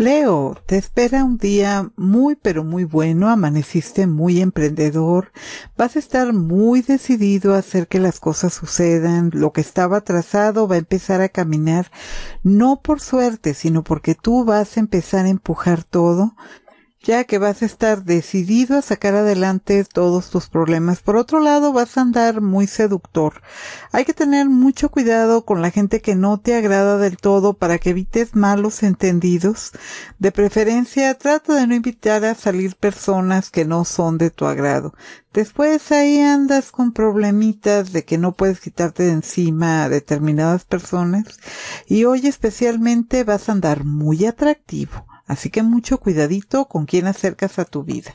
Leo, te espera un día muy pero muy bueno, amaneciste muy emprendedor, vas a estar muy decidido a hacer que las cosas sucedan, lo que estaba atrasado va a empezar a caminar, no por suerte, sino porque tú vas a empezar a empujar todo ya que vas a estar decidido a sacar adelante todos tus problemas. Por otro lado, vas a andar muy seductor. Hay que tener mucho cuidado con la gente que no te agrada del todo para que evites malos entendidos. De preferencia, trata de no invitar a salir personas que no son de tu agrado. Después ahí andas con problemitas de que no puedes quitarte de encima a determinadas personas y hoy especialmente vas a andar muy atractivo. Así que mucho cuidadito con quien acercas a tu vida.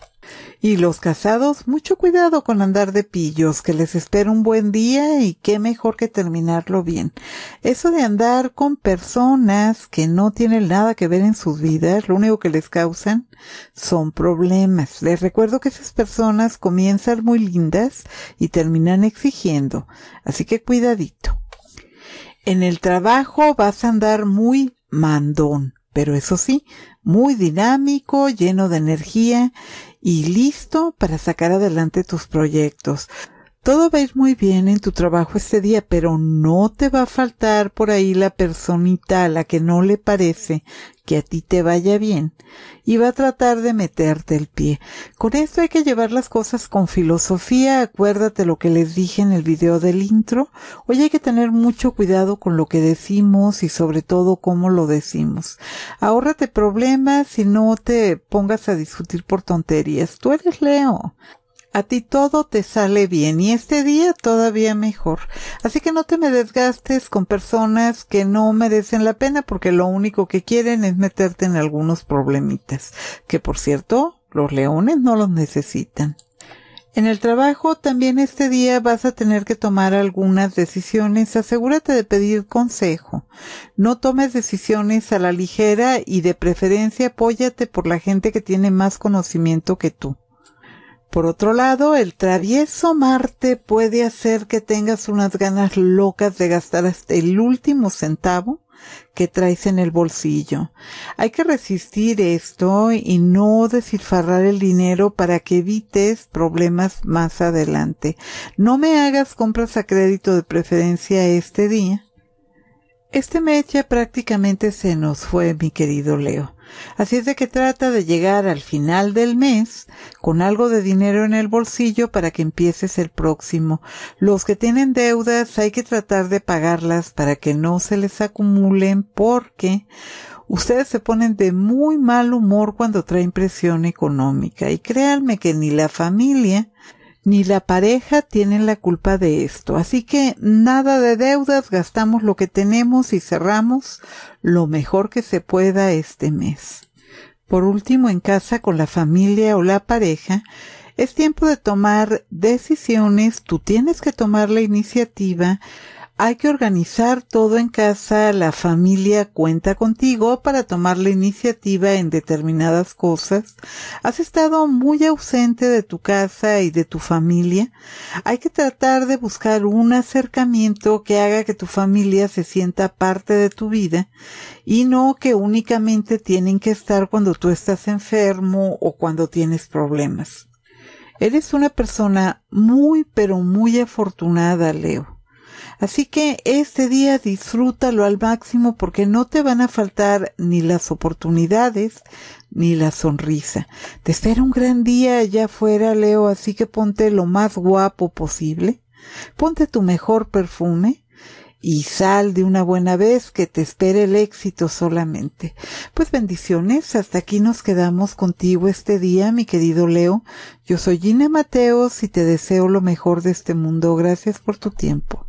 Y los casados, mucho cuidado con andar de pillos, que les espera un buen día y qué mejor que terminarlo bien. Eso de andar con personas que no tienen nada que ver en sus vidas, lo único que les causan son problemas. Les recuerdo que esas personas comienzan muy lindas y terminan exigiendo, así que cuidadito. En el trabajo vas a andar muy mandón pero eso sí, muy dinámico, lleno de energía y listo para sacar adelante tus proyectos todo va a ir muy bien en tu trabajo este día, pero no te va a faltar por ahí la personita a la que no le parece que a ti te vaya bien y va a tratar de meterte el pie. Con esto hay que llevar las cosas con filosofía, acuérdate lo que les dije en el video del intro. Hoy hay que tener mucho cuidado con lo que decimos y sobre todo cómo lo decimos. Ahórrate problemas y no te pongas a discutir por tonterías. Tú eres Leo a ti todo te sale bien y este día todavía mejor. Así que no te me desgastes con personas que no merecen la pena porque lo único que quieren es meterte en algunos problemitas, que por cierto, los leones no los necesitan. En el trabajo también este día vas a tener que tomar algunas decisiones. Asegúrate de pedir consejo. No tomes decisiones a la ligera y de preferencia apóyate por la gente que tiene más conocimiento que tú. Por otro lado, el travieso Marte puede hacer que tengas unas ganas locas de gastar hasta el último centavo que traes en el bolsillo. Hay que resistir esto y no desilfarrar el dinero para que evites problemas más adelante. No me hagas compras a crédito de preferencia este día. Este mes prácticamente se nos fue, mi querido Leo. Así es de que trata de llegar al final del mes con algo de dinero en el bolsillo para que empieces el próximo. Los que tienen deudas hay que tratar de pagarlas para que no se les acumulen porque ustedes se ponen de muy mal humor cuando traen presión económica y créanme que ni la familia ni la pareja tienen la culpa de esto. Así que nada de deudas, gastamos lo que tenemos y cerramos lo mejor que se pueda este mes. Por último, en casa con la familia o la pareja, es tiempo de tomar decisiones, tú tienes que tomar la iniciativa hay que organizar todo en casa, la familia cuenta contigo para tomar la iniciativa en determinadas cosas. Has estado muy ausente de tu casa y de tu familia. Hay que tratar de buscar un acercamiento que haga que tu familia se sienta parte de tu vida y no que únicamente tienen que estar cuando tú estás enfermo o cuando tienes problemas. Eres una persona muy pero muy afortunada, Leo Así que este día disfrútalo al máximo porque no te van a faltar ni las oportunidades ni la sonrisa. Te espera un gran día allá afuera, Leo, así que ponte lo más guapo posible, ponte tu mejor perfume y sal de una buena vez que te espere el éxito solamente. Pues bendiciones, hasta aquí nos quedamos contigo este día, mi querido Leo. Yo soy Gina Mateos y te deseo lo mejor de este mundo. Gracias por tu tiempo.